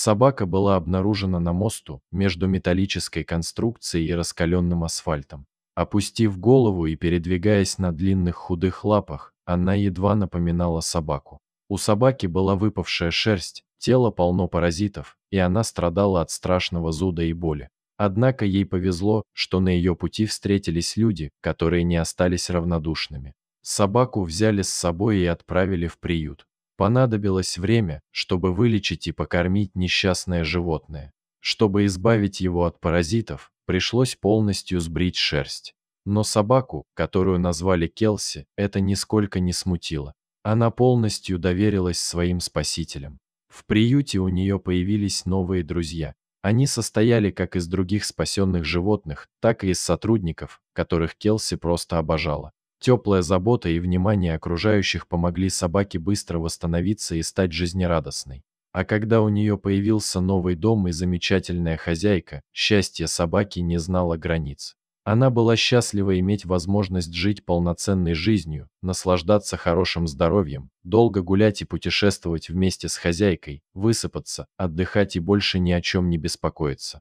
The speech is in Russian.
Собака была обнаружена на мосту между металлической конструкцией и раскаленным асфальтом. Опустив голову и передвигаясь на длинных худых лапах, она едва напоминала собаку. У собаки была выпавшая шерсть, тело полно паразитов, и она страдала от страшного зуда и боли. Однако ей повезло, что на ее пути встретились люди, которые не остались равнодушными. Собаку взяли с собой и отправили в приют. Понадобилось время, чтобы вылечить и покормить несчастное животное. Чтобы избавить его от паразитов, пришлось полностью сбрить шерсть. Но собаку, которую назвали Келси, это нисколько не смутило. Она полностью доверилась своим спасителям. В приюте у нее появились новые друзья. Они состояли как из других спасенных животных, так и из сотрудников, которых Келси просто обожала. Теплая забота и внимание окружающих помогли собаке быстро восстановиться и стать жизнерадостной. А когда у нее появился новый дом и замечательная хозяйка, счастье собаки не знало границ. Она была счастлива иметь возможность жить полноценной жизнью, наслаждаться хорошим здоровьем, долго гулять и путешествовать вместе с хозяйкой, высыпаться, отдыхать и больше ни о чем не беспокоиться.